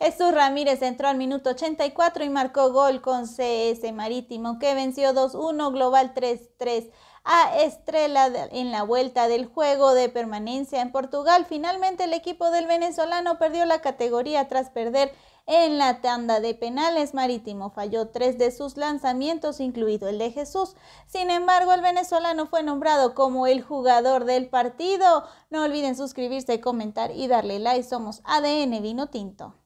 Jesús Ramírez entró al minuto 84 y marcó gol con CS Marítimo, que venció 2-1 Global 3-3 a Estrella en la vuelta del juego de permanencia en Portugal. Finalmente el equipo del venezolano perdió la categoría tras perder en la tanda de penales, Marítimo falló tres de sus lanzamientos, incluido el de Jesús. Sin embargo, el venezolano fue nombrado como el jugador del partido. No olviden suscribirse, comentar y darle like. Somos ADN Vino Tinto.